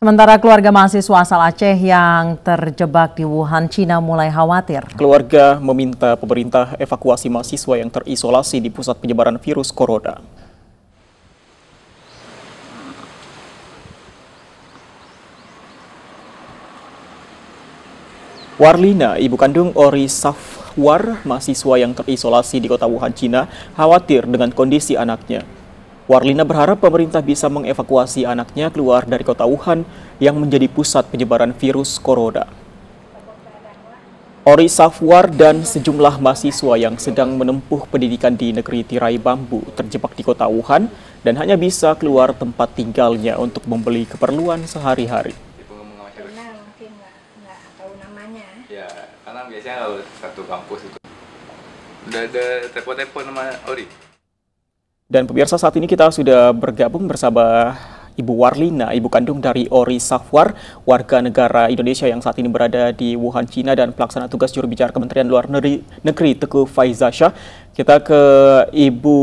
Sementara keluarga mahasiswa asal Aceh yang terjebak di Wuhan, Cina mulai khawatir. Keluarga meminta pemerintah evakuasi mahasiswa yang terisolasi di pusat penyebaran virus corona. Warlina, ibu kandung Ori Safwar, mahasiswa yang terisolasi di kota Wuhan, Cina, khawatir dengan kondisi anaknya. Warlina berharap pemerintah bisa mengevakuasi anaknya keluar dari kota Wuhan yang menjadi pusat penyebaran virus corona. Ori Safwar dan sejumlah mahasiswa yang sedang menempuh pendidikan di negeri tirai bambu terjebak di kota Wuhan dan hanya bisa keluar tempat tinggalnya untuk membeli keperluan sehari-hari. Ya, karena biasanya satu kampus itu udah ada telepon-telepon sama Ori. Dan pemirsa saat ini kita sudah bergabung bersama Ibu Warlina, ibu kandung dari Ori Safwar, warga negara Indonesia yang saat ini berada di Wuhan, Cina dan pelaksana tugas juru bicara Kementerian Luar Negeri, Negeri Teguh Faizasha. Kita ke Ibu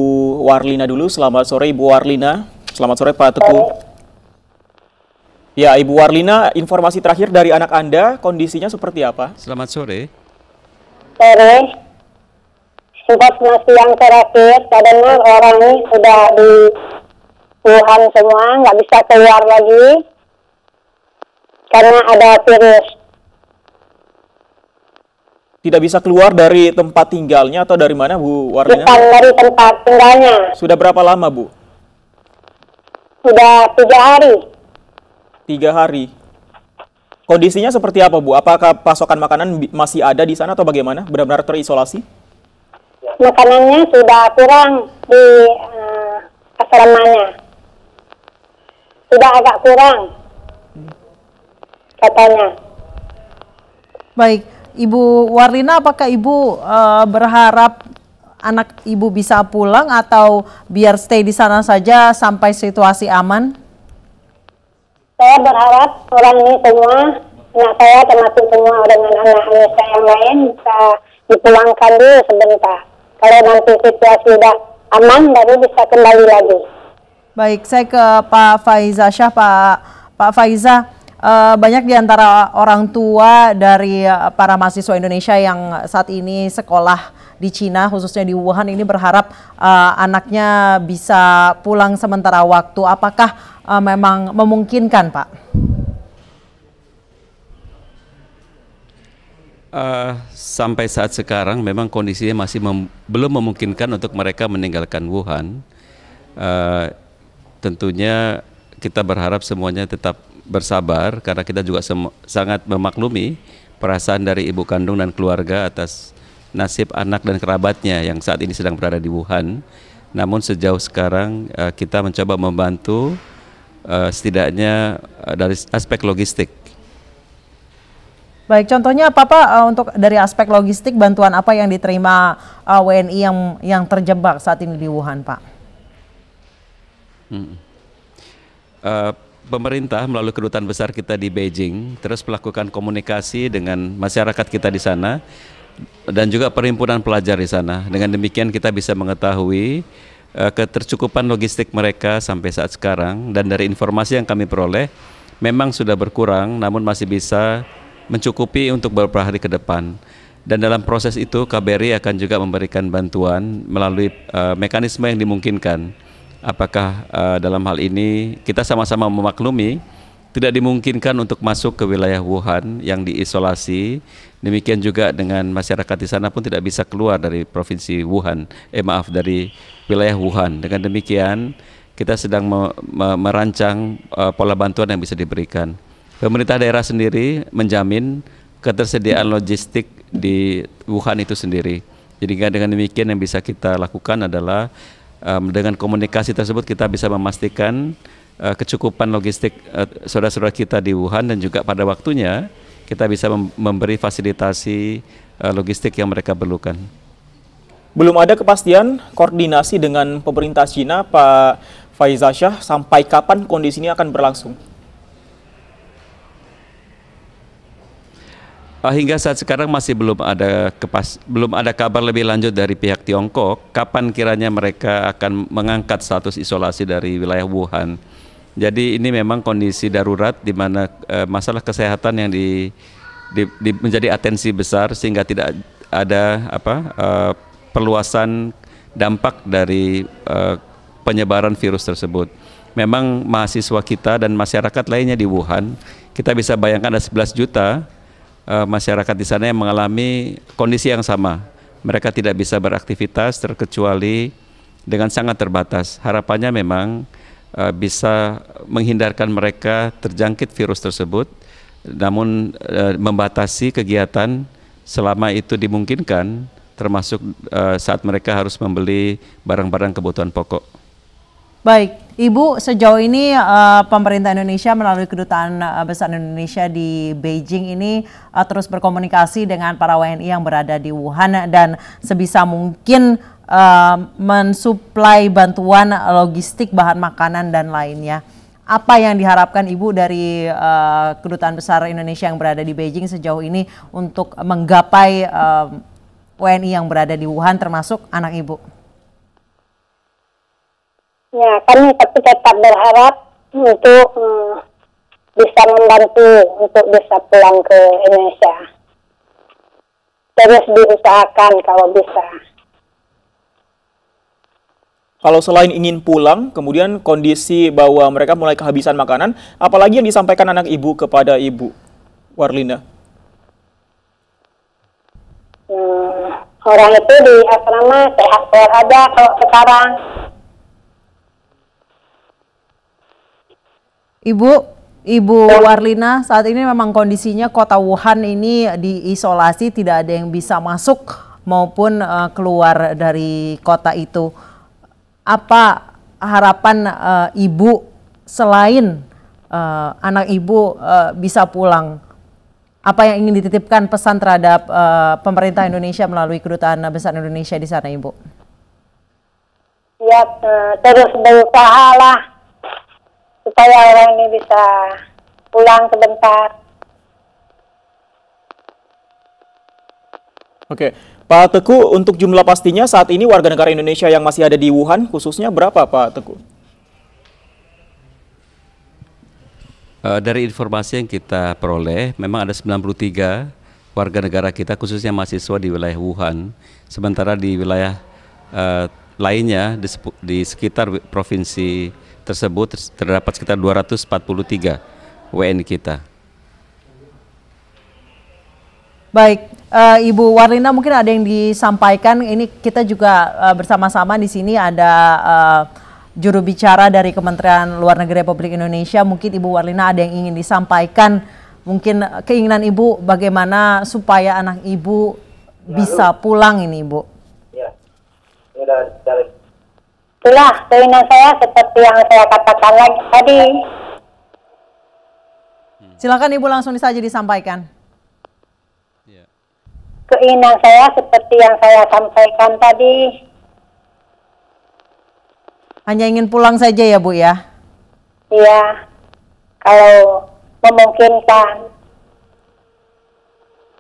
Warlina dulu. Selamat sore Ibu Warlina. Selamat sore Pak Teku. Ya, Ibu Warlina, informasi terakhir dari anak Anda, kondisinya seperti apa? Selamat sore. Sore masih yang terakhir karena orang ini sudah di Wuhan semua nggak bisa keluar lagi karena ada virus tidak bisa keluar dari tempat tinggalnya atau dari mana Bu Warnanya? Bukan dari tempat tinggalnya. Sudah berapa lama Bu? Sudah tiga hari. Tiga hari. Kondisinya seperti apa Bu? Apakah pasokan makanan masih ada di sana atau bagaimana? Benar-benar terisolasi? makanannya sudah kurang di uh, asramanya. Sudah agak kurang katanya. Baik, Ibu Warlina apakah Ibu uh, berharap anak Ibu bisa pulang atau biar stay di sana saja sampai situasi aman? Saya berharap orang ini semua, anak saya termasuk semua dengan anak-anak saya yang lain bisa dipulangkan dulu sebentar kalau nanti situasi sudah aman baru bisa kembali lagi. Baik, saya ke Pak Faiza Syah, Pak Pak Faiza. Uh, banyak di antara orang tua dari eh, para mahasiswa Indonesia yang saat ini sekolah di Cina, khususnya di Wuhan, ini berharap uh, anaknya bisa pulang sementara waktu. Apakah uh, memang memungkinkan, Pak? Uh, sampai saat sekarang memang kondisinya masih mem belum memungkinkan untuk mereka meninggalkan Wuhan. Uh, tentunya kita berharap semuanya tetap bersabar karena kita juga sangat memaklumi perasaan dari ibu kandung dan keluarga atas nasib anak dan kerabatnya yang saat ini sedang berada di Wuhan. Namun sejauh sekarang uh, kita mencoba membantu uh, setidaknya uh, dari aspek logistik Baik, contohnya apa Pak eh, untuk dari aspek logistik bantuan apa yang diterima eh, WNI yang yang terjebak saat ini di Wuhan, Pak? Hmm. Uh, pemerintah melalui kedutaan besar kita di Beijing terus melakukan komunikasi dengan masyarakat kita di sana dan juga perhimpunan pelajar di sana. Dengan demikian kita bisa mengetahui uh, ketercukupan logistik mereka sampai saat sekarang dan dari informasi yang kami peroleh memang sudah berkurang namun masih bisa mencukupi untuk beberapa hari ke depan. Dan dalam proses itu KBRI akan juga memberikan bantuan melalui uh, mekanisme yang dimungkinkan. Apakah uh, dalam hal ini kita sama-sama memaklumi tidak dimungkinkan untuk masuk ke wilayah Wuhan yang diisolasi. Demikian juga dengan masyarakat di sana pun tidak bisa keluar dari provinsi Wuhan. Eh maaf dari wilayah Wuhan. Dengan demikian kita sedang me me merancang uh, pola bantuan yang bisa diberikan pemerintah daerah sendiri menjamin ketersediaan logistik di Wuhan itu sendiri. Jadi dengan demikian yang bisa kita lakukan adalah um, dengan komunikasi tersebut kita bisa memastikan uh, kecukupan logistik eh, saudara-saudara uh, kita di Wuhan dan juga pada waktunya kita bisa mem memberi fasilitasi uh, logistik yang mereka perlukan. Belum ada kepastian koordinasi dengan pemerintah Cina, Pak Faizah Syah, sampai kapan kondisi ini akan berlangsung? Ah, hingga saat sekarang masih belum ada kepas belum ada kabar lebih lanjut dari pihak Tiongkok kapan kiranya mereka akan mengangkat status isolasi dari wilayah Wuhan. Jadi ini memang kondisi darurat di mana eh, masalah kesehatan yang di, di, di menjadi atensi besar sehingga tidak ada apa eh, perluasan dampak dari eh, penyebaran virus tersebut. Memang mahasiswa kita dan masyarakat lainnya di Wuhan, kita bisa bayangkan ada 11 juta Eh, masyarakat di sana yang mengalami kondisi yang sama. Mereka tidak bisa beraktivitas terkecuali dengan sangat terbatas. Harapannya memang uh, bisa menghindarkan mereka terjangkit virus tersebut, namun uh, membatasi kegiatan selama itu dimungkinkan, termasuk uh, saat mereka harus membeli barang-barang kebutuhan pokok. Baik, Ibu, sejauh ini uh, pemerintah Indonesia melalui kedutaan eh, besar Indonesia di Beijing ini uh, terus berkomunikasi dengan para WNI yang berada di Wuhan dan sebisa mungkin uh, mensuplai bantuan logistik, bahan makanan dan lainnya. Apa yang diharapkan Ibu dari uh, kedutaan besar Indonesia yang berada di Beijing sejauh ini untuk menggapai uh, WNI yang berada di Wuhan termasuk anak Ibu? Ya, kami tapi tetap berharap untuk hmm, bisa membantu untuk bisa pulang ke Indonesia. Terus diusahakan kalau bisa. Kalau selain ingin pulang, kemudian kondisi bahwa mereka mulai kehabisan makanan, apalagi yang disampaikan anak ibu kepada ibu Warlinda? Hmm, orang itu di asrama sehat-sehat aja kalau sekarang Ibu, Ibu Warlina, saat ini memang kondisinya kota Wuhan ini diisolasi, tidak ada yang bisa masuk maupun uh, keluar dari kota itu. Apa harapan uh, Ibu selain uh, anak Ibu uh, bisa pulang? Apa yang ingin dititipkan pesan terhadap uh, pemerintah Indonesia melalui kedutaan besar Indonesia di sana, Ibu? Ya, terus berusaha lah supaya orang ini bisa pulang sebentar. Oke, Pak Teku, untuk jumlah pastinya saat ini warga negara Indonesia yang masih ada di Wuhan khususnya berapa, Pak Teku? Uh, dari informasi yang kita peroleh, memang ada 93 warga negara kita khususnya mahasiswa di wilayah Wuhan. Sementara di wilayah uh, lainnya di, di sekitar provinsi tersebut terdapat sekitar 243 WNI kita. Baik, eh, Ibu Warlina mungkin ada yang disampaikan. Ini kita juga eh, bersama-sama di sini ada eh, juru bicara dari Kementerian Luar Negeri Republik Indonesia. Mungkin Ibu Warlina ada yang ingin disampaikan. Mungkin keinginan Ibu bagaimana supaya anak Ibu ya, bisa pulang ini Ibu. Ya, ini itulah keinginan saya seperti yang saya katakan lagi tadi. Silakan Ibu langsung saja disampaikan. Iya. Keinginan saya seperti yang saya sampaikan tadi. Hanya ingin pulang saja ya Bu ya? Iya, kalau memungkinkan.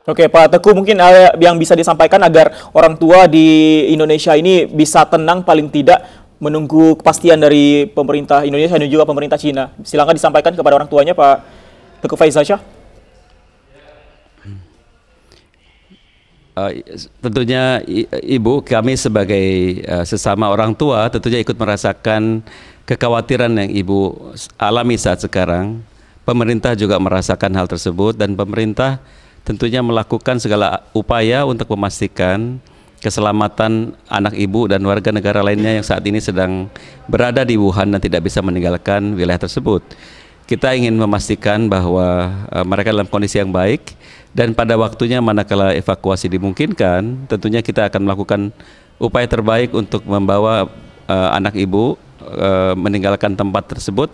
Oke Pak Teguh mungkin yang bisa disampaikan agar orang tua di Indonesia ini bisa tenang paling tidak menunggu kepastian dari pemerintah Indonesia dan juga pemerintah Cina. Silakan disampaikan kepada orang tuanya Pak Teguh Faisal Syah. Uh, eh, tentunya ibu kami sebagai uh, sesama orang tua tentunya ikut merasakan kekhawatiran yang ibu alami saat sekarang. Pemerintah juga merasakan hal tersebut dan pemerintah tentunya melakukan segala upaya untuk memastikan keselamatan anak ibu dan warga negara lainnya yang saat ini sedang berada di Wuhan dan tidak bisa meninggalkan wilayah tersebut. Kita ingin memastikan bahwa uh, mereka dalam kondisi yang baik dan pada waktunya manakala evakuasi dimungkinkan, tentunya kita akan melakukan upaya terbaik untuk membawa uh, anak ibu uh, meninggalkan tempat tersebut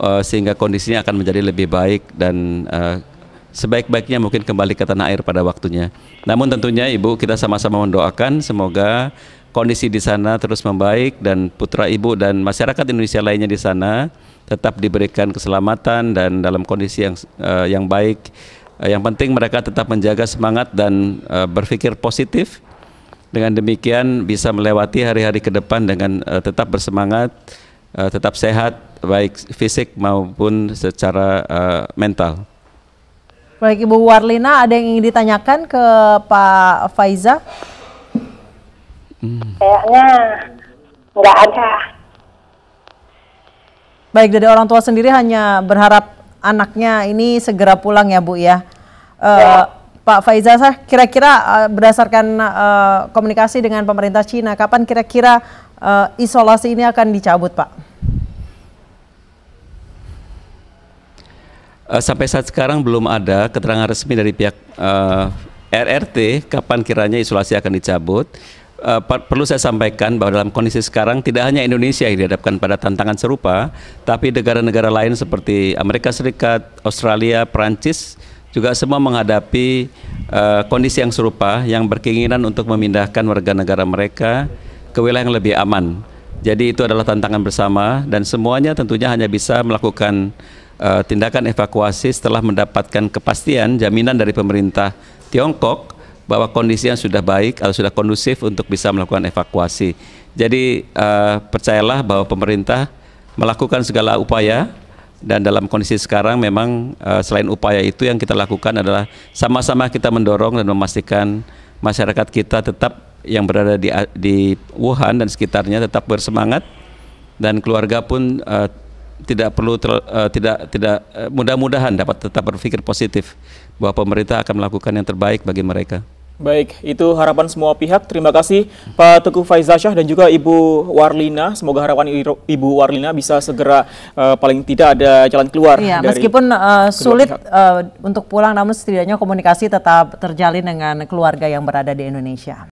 uh, sehingga kondisinya akan menjadi lebih baik dan uh, sebaik-baiknya mungkin kembali ke tanah air pada waktunya. Namun tentunya Ibu kita sama-sama mendoakan semoga kondisi di sana terus membaik dan putra Ibu dan masyarakat Indonesia lainnya di sana tetap diberikan keselamatan dan dalam kondisi yang uh, yang baik. Uh, yang penting mereka tetap menjaga semangat dan uh, berpikir positif. Dengan demikian bisa melewati hari-hari ke depan dengan uh, tetap bersemangat, uh, tetap sehat baik fisik maupun secara uh, mental. Baik Ibu Warlina, ada yang ingin ditanyakan ke Pak Faiza? Hmm. Kayaknya nggak ada. Baik, dari orang tua sendiri hanya berharap anaknya ini segera pulang ya Bu ya. Eh, ya. Uh, Pak Faiza, kira-kira eh, berdasarkan uh, komunikasi dengan pemerintah Cina, kapan kira-kira uh, isolasi ini akan dicabut Pak? uh, sampai saat sekarang belum ada keterangan resmi dari pihak uh, eh, RRT kapan kiranya isolasi akan dicabut. Uh, perlu saya sampaikan bahwa dalam kondisi sekarang tidak hanya Indonesia yang dihadapkan pada tantangan serupa, tapi negara-negara lain seperti Amerika Serikat, Australia, Perancis juga semua menghadapi uh, kondisi yang serupa yang berkeinginan untuk memindahkan warga negara mereka ke wilayah yang lebih aman. Jadi itu adalah tantangan bersama dan semuanya tentunya hanya bisa melakukan uh, tindakan evakuasi setelah mendapatkan kepastian jaminan dari pemerintah Tiongkok bahwa kondisi yang sudah baik atau sudah kondusif untuk bisa melakukan evakuasi. Jadi uh, percayalah bahwa pemerintah melakukan segala upaya dan dalam kondisi sekarang memang uh, selain upaya itu yang kita lakukan adalah sama-sama kita mendorong dan memastikan masyarakat kita tetap yang berada di di Wuhan dan sekitarnya tetap bersemangat dan keluarga pun uh, tidak perlu ter, uh, tidak tidak uh, mudah-mudahan dapat tetap berpikir positif bahwa pemerintah akan melakukan yang terbaik bagi mereka. Baik, itu harapan semua pihak. Terima kasih Pak Teguh Faizasyah dan juga Ibu Warlina. Semoga harapan Ibu Warlina bisa segera uh, paling tidak ada jalan keluar. Iya, meskipun uh, sulit uh, untuk pulang, namun setidaknya komunikasi tetap terjalin dengan keluarga yang berada di Indonesia.